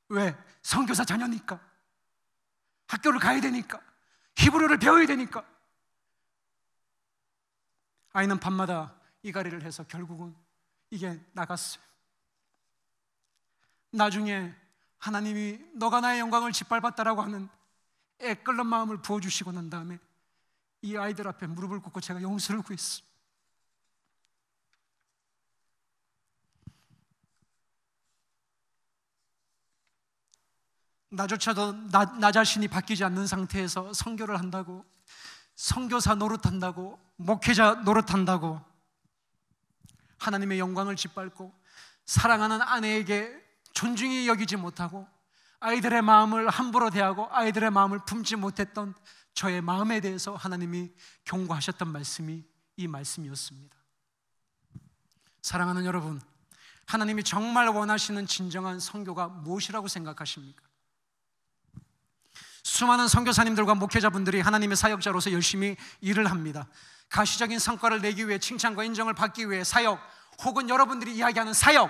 왜? 성교사 자녀니까. 학교를 가야 되니까. 히브리를 배워야 되니까. 아이는 밤마다 이갈이를 해서 결국은 이게 나갔어요. 나중에 하나님이 너가 나의 영광을 짓밟았다라고 하는 애끓는 마음을 부어주시고 난 다음에 이 아이들 앞에 무릎을 꿇고 제가 용서를 구했어. 나조차도 나, 나 자신이 바뀌지 않는 상태에서 선교를 한다고 선교사 노릇한다고 목회자 노릇한다고 하나님의 영광을 짓밟고 사랑하는 아내에게 존중이 여기지 못하고 아이들의 마음을 함부로 대하고 아이들의 마음을 품지 못했던 저의 마음에 대해서 하나님이 경고하셨던 말씀이 이 말씀이었습니다. 사랑하는 여러분, 하나님이 정말 원하시는 진정한 선교가 무엇이라고 생각하십니까? 수많은 선교사님들과 목회자분들이 하나님의 사역자로서 열심히 일을 합니다. 가시적인 성과를 내기 위해 칭찬과 인정을 받기 위해 사역 혹은 여러분들이 이야기하는 사역,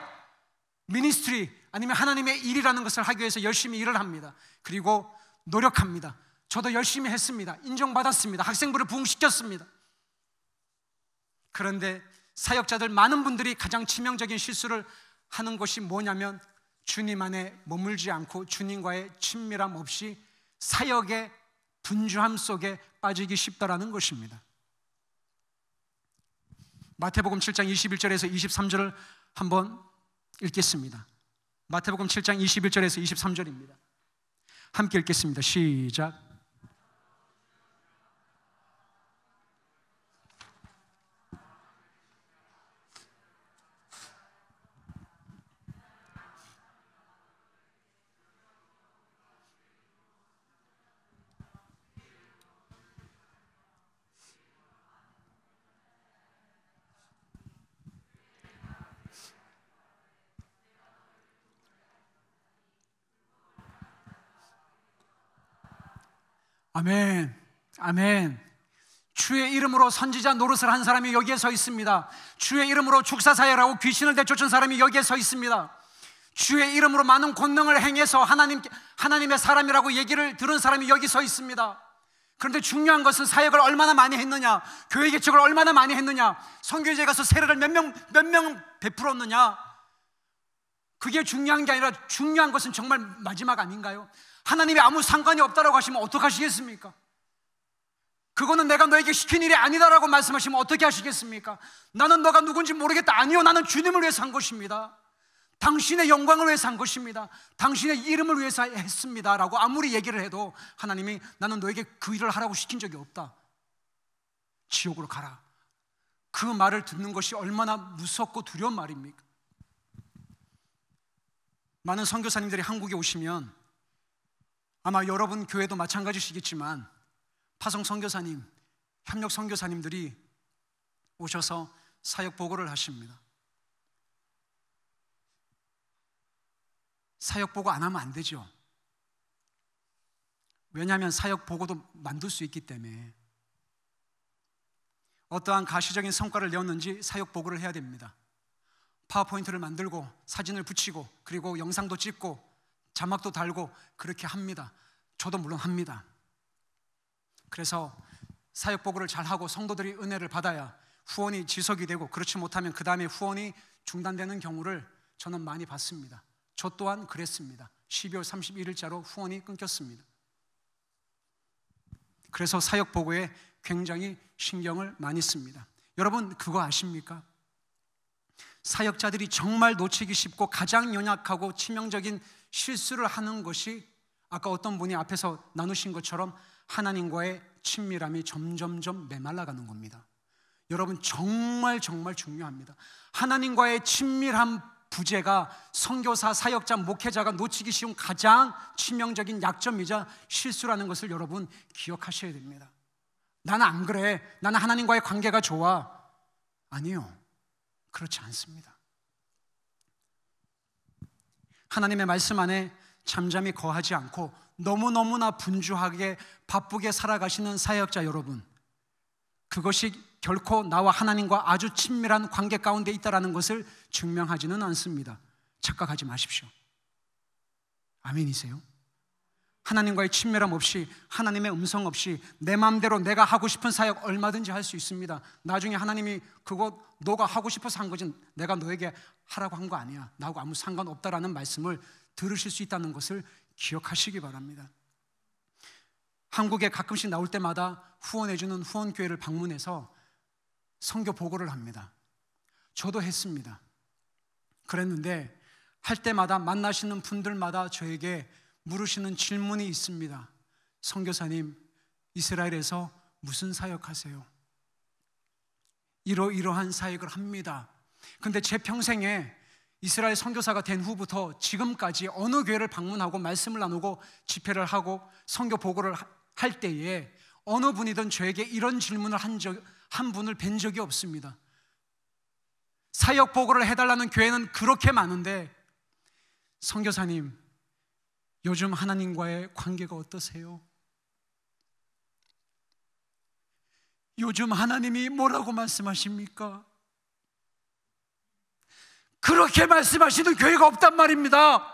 미니스트리 아니면 하나님의 일이라는 것을 하기 위해서 열심히 일을 합니다. 그리고 노력합니다. 저도 열심히 했습니다. 인정받았습니다. 학생부를 부흥시켰습니다. 그런데 사역자들 많은 분들이 가장 치명적인 실수를 하는 것이 뭐냐면 주님 안에 머물지 않고 주님과의 친밀함 없이 사역의 분주함 속에 빠지기 쉽다라는 것입니다. 마태복음 7장 21절에서 23절을 한번 읽겠습니다. 마태복음 7장 21절에서 23절입니다. 함께 읽겠습니다. 시작. 아멘. 아멘. 주의 이름으로 선지자 노릇을 한 사람이 여기에 서 있습니다. 주의 이름으로 축사사야라고 귀신을 대쫓은 사람이 여기에 서 있습니다. 주의 이름으로 많은 권능을 행해서 하나님, 하나님의 사람이라고 얘기를 들은 사람이 여기 서 있습니다. 그런데 중요한 것은 사역을 얼마나 많이 했느냐, 교회 개척을 얼마나 많이 했느냐, 선교제에 가서 세례를 몇 명, 몇 명 베풀었느냐. 그게 중요한 게 아니라 중요한 것은 정말 마지막 아닌가요? 하나님이 아무 상관이 없다라고 하시면 어떡하시겠습니까? 그거는 내가 너에게 시킨 일이 아니다라고 말씀하시면 어떻게 하시겠습니까? 나는 너가 누군지 모르겠다. 아니요, 나는 주님을 위해 산 것입니다. 당신의 영광을 위해 산 것입니다. 당신의 이름을 위해서 했습니다. 라고 아무리 얘기를 해도 하나님이 나는 너에게 그 일을 하라고 시킨 적이 없다. 지옥으로 가라. 그 말을 듣는 것이 얼마나 무섭고 두려운 말입니까? 많은 선교사님들이 한국에 오시면 아마 여러분 교회도 마찬가지시겠지만 파송 선교사님, 협력 선교사님들이 오셔서 사역 보고를 하십니다. 사역 보고 안 하면 안 되죠. 왜냐하면 사역 보고도 만들 수 있기 때문에 어떠한 가시적인 성과를 내었는지 사역 보고를 해야 됩니다. 파워포인트를 만들고 사진을 붙이고 그리고 영상도 찍고 자막도 달고 그렇게 합니다. 저도 물론 합니다. 그래서 사역보고를 잘하고 성도들이 은혜를 받아야 후원이 지속이 되고 그렇지 못하면 그 다음에 후원이 중단되는 경우를 저는 많이 봤습니다. 저 또한 그랬습니다. 12월 31일자로 후원이 끊겼습니다. 그래서 사역 보고에 굉장히 신경을 많이 씁니다. 여러분 그거 아십니까? 사역자들이 정말 놓치기 쉽고 가장 연약하고 치명적인 실수를 하는 것이 아까 어떤 분이 앞에서 나누신 것처럼 하나님과의 친밀함이 점점점 메말라가는 겁니다. 여러분 정말 정말 중요합니다. 하나님과의 친밀함 부재가 선교사, 사역자, 목회자가 놓치기 쉬운 가장 치명적인 약점이자 실수라는 것을 여러분 기억하셔야 됩니다. 나는 안 그래. 나는 하나님과의 관계가 좋아. 아니요. 그렇지 않습니다. 하나님의 말씀 안에 잠잠히 거하지 않고 너무너무나 분주하게 바쁘게 살아가시는 사역자 여러분, 그것이 결코 나와 하나님과 아주 친밀한 관계 가운데 있다라는 것을 증명하지는 않습니다. 착각하지 마십시오. 아멘이세요? 하나님과의 친밀함 없이 하나님의 음성 없이 내 마음대로 내가 하고 싶은 사역 얼마든지 할 수 있습니다. 나중에 하나님이 그거 너가 하고 싶어서 한 거지 내가 너에게 하라고 한 거 아니야. 나하고 아무 상관없다라는 말씀을 들으실 수 있다는 것을 기억하시기 바랍니다. 한국에 가끔씩 나올 때마다 후원해주는 후원교회를 방문해서 성교 보고를 합니다. 저도 했습니다. 그랬는데 할 때마다 만나시는 분들마다 저에게 물으시는 질문이 있습니다. 선교사님, 이스라엘에서 무슨 사역하세요? 이러이러한 사역을 합니다. 근데 제 평생에 이스라엘 선교사가 된 후부터 지금까지 어느 교회를 방문하고 말씀을 나누고 집회를 하고 선교 보고를 할 때에 어느 분이든 저에게 이런 질문을 한, 적, 한 분을 뵌 적이 없습니다. 사역 보고를 해달라는 교회는 그렇게 많은데 선교사님 요즘 하나님과의 관계가 어떠세요? 요즘 하나님이 뭐라고 말씀하십니까? 그렇게 말씀하시는 교회가 없단 말입니다.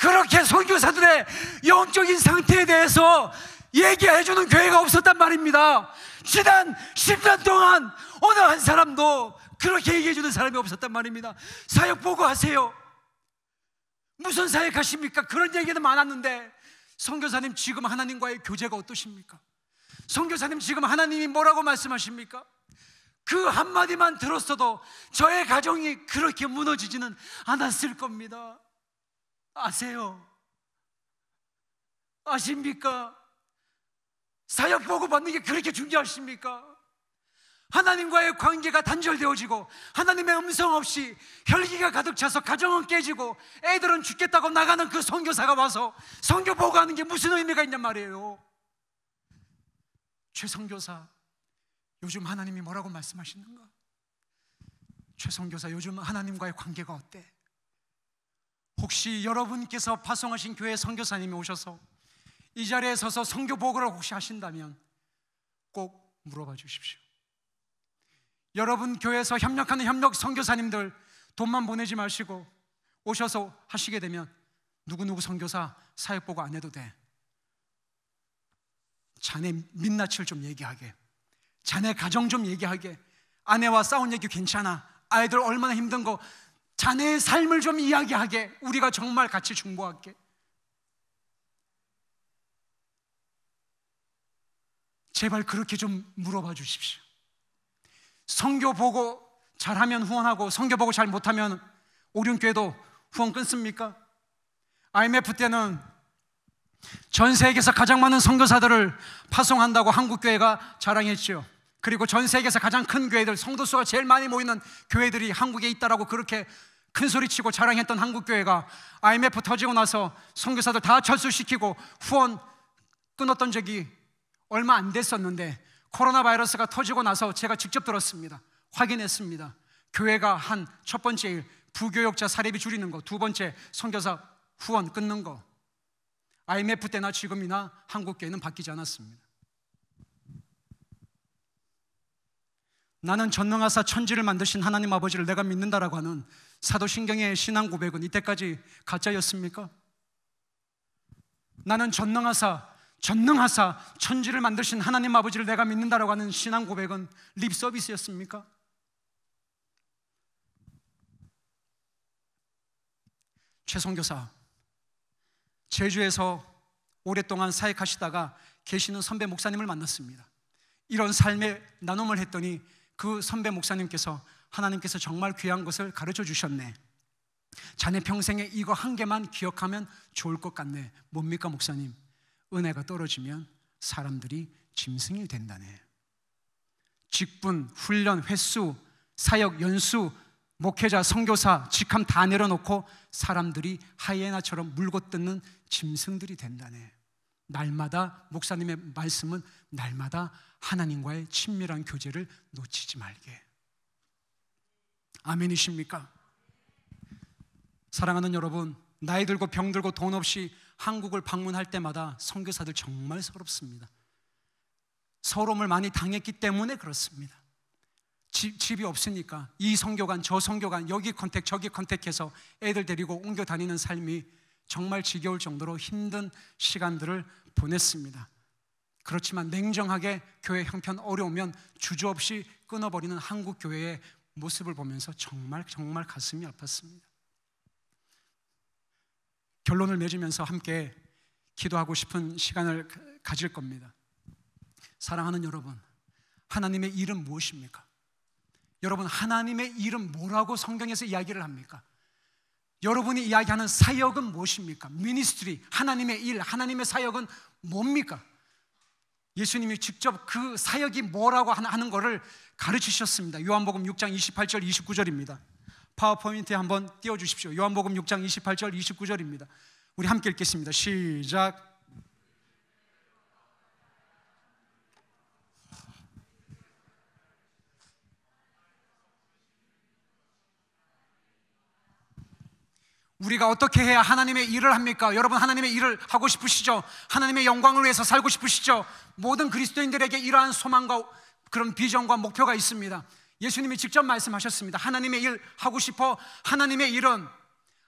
그렇게 선교사들의 영적인 상태에 대해서 얘기해 주는 교회가 없었단 말입니다. 지난 10년 동안 어느 한 사람도 그렇게 얘기해 주는 사람이 없었단 말입니다. 사역 보고 하세요. 무슨 사역가십니까 그런 얘기도 많았는데 성교사님 지금 하나님과의 교제가 어떠십니까? 성교사님 지금 하나님이 뭐라고 말씀하십니까? 그 한마디만 들었어도 저의 가정이 그렇게 무너지지는 않았을 겁니다. 아세요? 아십니까? 사역 보고 받는 게 그렇게 중요하십니까? 하나님과의 관계가 단절되어지고 하나님의 음성 없이 혈기가 가득 차서 가정은 깨지고 애들은 죽겠다고 나가는 그 선교사가 와서 선교 보고하는 게 무슨 의미가 있냔 말이에요. 최선교사 요즘 하나님이 뭐라고 말씀하시는가? 최선교사 요즘 하나님과의 관계가 어때? 혹시 여러분께서 파송하신 교회 선교사님이 오셔서 이 자리에 서서 선교 보고를 혹시 하신다면 꼭 물어봐 주십시오. 여러분 교회에서 협력하는 협력 선교사님들 돈만 보내지 마시고 오셔서 하시게 되면 누구누구 선교사 사역 보고 안 해도 돼. 자네 민낯을 좀 얘기하게. 자네 가정 좀 얘기하게. 아내와 싸운 얘기 괜찮아. 아이들 얼마나 힘든 거 자네의 삶을 좀 이야기하게. 우리가 정말 같이 중보할게. 제발 그렇게 좀 물어봐 주십시오. 성교 보고 잘하면 후원하고 성교 보고 잘 못하면 오륜교회도 후원 끊습니까? IMF 때는 전 세계에서 가장 많은 선교사들을 파송한다고 한국교회가 자랑했죠 그리고 전 세계에서 가장 큰 교회들, 성도 수가 제일 많이 모이는 교회들이 한국에 있다라고 그렇게 큰 소리치고 자랑했던 한국교회가 IMF 터지고 나서 선교사들 다 철수시키고 후원 끊었던 적이 얼마 안 됐었는데 코로나 바이러스가 터지고 나서 제가 직접 들었습니다. 확인했습니다. 교회가 한 첫 번째 일, 부교역자 사례비 줄이는 거. 두 번째, 선교사 후원 끊는 거. IMF 때나 지금이나 한국교회는 바뀌지 않았습니다. 나는 전능하사 천지를 만드신 하나님 아버지를 내가 믿는다라고 하는 사도신경의 신앙 고백은 이때까지 가짜였습니까? 나는 전능하사 전능하사 천지를 만드신 하나님 아버지를 내가 믿는다라고 하는 신앙 고백은 립 서비스였습니까? 최선교사 제주에서 오랫동안 사역하시다가 계시는 선배 목사님을 만났습니다. 이런 삶의 나눔을 했더니 그 선배 목사님께서 하나님께서 정말 귀한 것을 가르쳐 주셨네. 자네 평생에 이거 한 개만 기억하면 좋을 것 같네. 뭡니까, 목사님? 은혜가 떨어지면 사람들이 짐승이 된다네. 직분, 훈련, 횟수, 사역 연수, 목회자, 선교사, 직함 다 내려놓고 사람들이 하이에나처럼 물고 뜯는 짐승들이 된다네. 날마다 목사님의 말씀은 날마다 하나님과의 친밀한 교제를 놓치지 말게. 아멘이십니까? 사랑하는 여러분, 나이 들고 병들고 돈 없이 한국을 방문할 때마다 선교사들 정말 서럽습니다. 서러움을 많이 당했기 때문에 그렇습니다. 집, 이 없으니까 이 성교관 저 성교관 여기 컨택 저기 컨택해서 애들 데리고 옮겨 다니는 삶이 정말 지겨울 정도로 힘든 시간들을 보냈습니다. 그렇지만 냉정하게 교회 형편 어려우면 주저없이 끊어버리는 한국 교회의 모습을 보면서 정말 정말 가슴이 아팠습니다. 결론을 맺으면서 함께 기도하고 싶은 시간을 가질 겁니다. 사랑하는 여러분, 하나님의 일은 무엇입니까? 여러분, 하나님의 일은 뭐라고 성경에서 이야기를 합니까? 여러분이 이야기하는 사역은 무엇입니까? 미니스트리, 하나님의 일, 하나님의 사역은 뭡니까? 예수님이 직접 그 사역이 뭐라고 하는, 하는 가르치셨습니다. 요한복음 6장 28절 29절입니다. 파워포인트에 한번 띄워 주십시오. 요한복음 6장 28절 29절입니다. 우리 함께 읽겠습니다. 시작. 우리가 어떻게 해야 하나님의 일을 합니까? 여러분 하나님의 일을 하고 싶으시죠? 하나님의 영광을 위해서 살고 싶으시죠? 모든 그리스도인들에게 이러한 소망과 그런 비전과 목표가 있습니다. 예수님이 직접 말씀하셨습니다. 하나님의 일 하고 싶어 하나님의 일은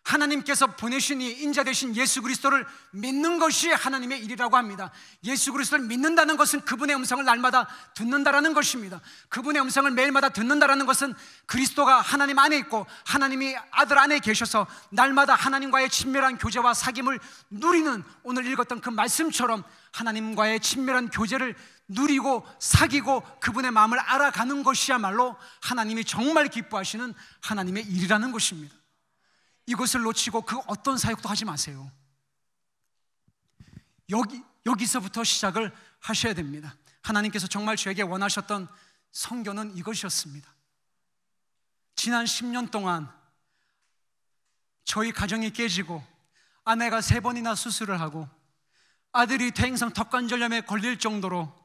하나님께서 보내신 이 인자 되신 예수 그리스도를 믿는 것이 하나님의 일이라고 합니다. 예수 그리스도를 믿는다는 것은 그분의 음성을 날마다 듣는다라는 것입니다. 그분의 음성을 매일마다 듣는다라는 것은 그리스도가 하나님 안에 있고 하나님이 아들 안에 계셔서 날마다 하나님과의 친밀한 교제와 사귐을 누리는 오늘 읽었던 그 말씀처럼 하나님과의 친밀한 교제를 누리고 사귀고 그분의 마음을 알아가는 것이야말로 하나님이 정말 기뻐하시는 하나님의 일이라는 것입니다. 이것을 놓치고 그 어떤 사역도 하지 마세요. 여기, 여기서부터 시작을 하셔야 됩니다. 하나님께서 정말 저에게 원하셨던 성교는 이것이었습니다. 지난 10년 동안 저희 가정이 깨지고 아내가 세 번이나 수술을 하고 아들이 퇴행성 턱관절염에 걸릴 정도로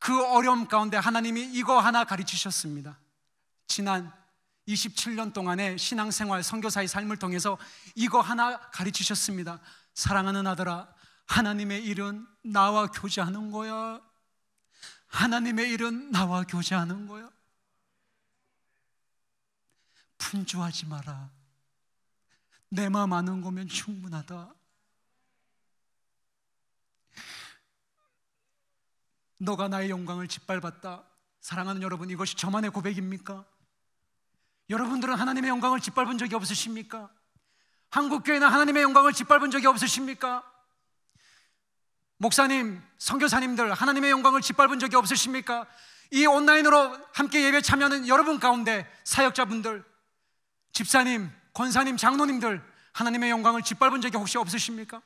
그 어려움 가운데 하나님이 이거 하나 가르치셨습니다. 지난 27년 동안의 신앙생활, 선교사의 삶을 통해서 이거 하나 가르치셨습니다. 사랑하는 아들아, 하나님의 일은 나와 교제하는 거야. 하나님의 일은 나와 교제하는 거야. 분주하지 마라. 내 마음 아는 거면 충분하다. 너가 나의 영광을 짓밟았다. 사랑하는 여러분, 이것이 저만의 고백입니까? 여러분들은 하나님의 영광을 짓밟은 적이 없으십니까? 한국교회는 하나님의 영광을 짓밟은 적이 없으십니까? 목사님, 선교사님들 하나님의 영광을 짓밟은 적이 없으십니까? 이 온라인으로 함께 예배 참여하는 여러분 가운데 사역자분들, 집사님, 권사님, 장로님들 하나님의 영광을 짓밟은 적이 혹시 없으십니까?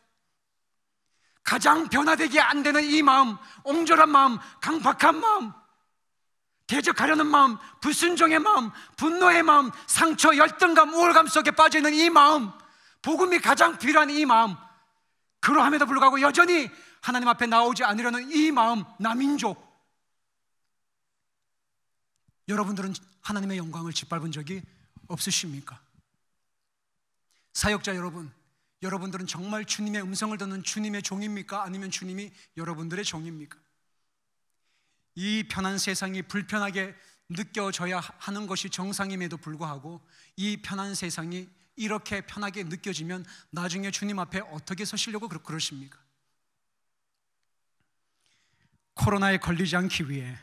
가장 변화되게 안 되는 이 마음, 옹졸한 마음, 강박한 마음, 대적하려는 마음, 불순종의 마음, 분노의 마음, 상처, 열등감, 우월감 속에 빠져있는 이 마음, 복음이 가장 필요한 이 마음, 그러함에도 불구하고 여전히 하나님 앞에 나오지 않으려는 이 마음, 남인족. 여러분들은 하나님의 영광을 짓밟은 적이 없으십니까? 사역자 여러분, 여러분들은 정말 주님의 음성을 듣는 주님의 종입니까? 아니면 주님이 여러분들의 종입니까? 이 편한 세상이 불편하게 느껴져야 하는 것이 정상임에도 불구하고 이 편한 세상이 이렇게 편하게 느껴지면 나중에 주님 앞에 어떻게 서시려고 그러십니까? 코로나에 걸리지 않기 위해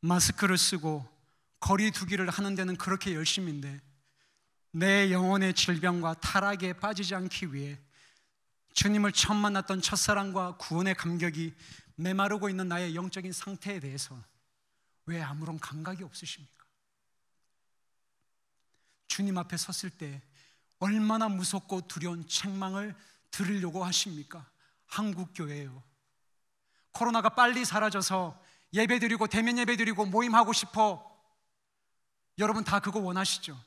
마스크를 쓰고 거리 두기를 하는 데는 그렇게 열심인데 내 영혼의 질병과 타락에 빠지지 않기 위해 주님을 처음 만났던 첫사랑과 구원의 감격이 메마르고 있는 나의 영적인 상태에 대해서 왜 아무런 감각이 없으십니까? 주님 앞에 섰을 때 얼마나 무섭고 두려운 책망을 들으려고 하십니까? 한국교회요. 코로나가 빨리 사라져서 예배 드리고 대면 예배 드리고 모임하고 싶어. 여러분 다 그거 원하시죠?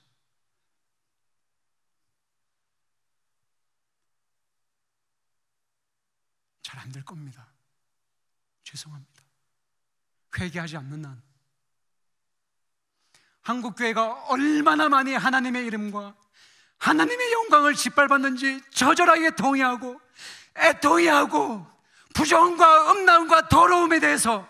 잘안될 겁니다. 죄송합니다. 회개하지 않는 한 한국 교회가 얼마나 많이 하나님의 이름과 하나님의 영광을 짓밟았는지 저절하게 동의하고 애통이하고 부정과 음란과 더러움에 대해서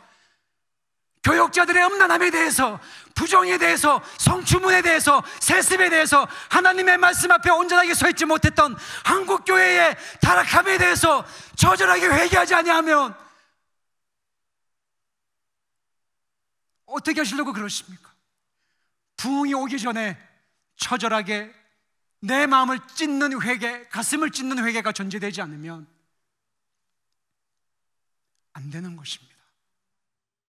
교역자들의 음란함에 대해서, 부정에 대해서, 성추문에 대해서, 세습에 대해서, 하나님의 말씀 앞에 온전하게 서 있지 못했던 한국 교회의 타락함에 대해서 처절하게 회개하지 아니하면 어떻게 하시려고 그러십니까? 부흥이 오기 전에 처절하게 내 마음을 찢는 회개, 가슴을 찢는 회개가 존재되지 않으면 안 되는 것입니다.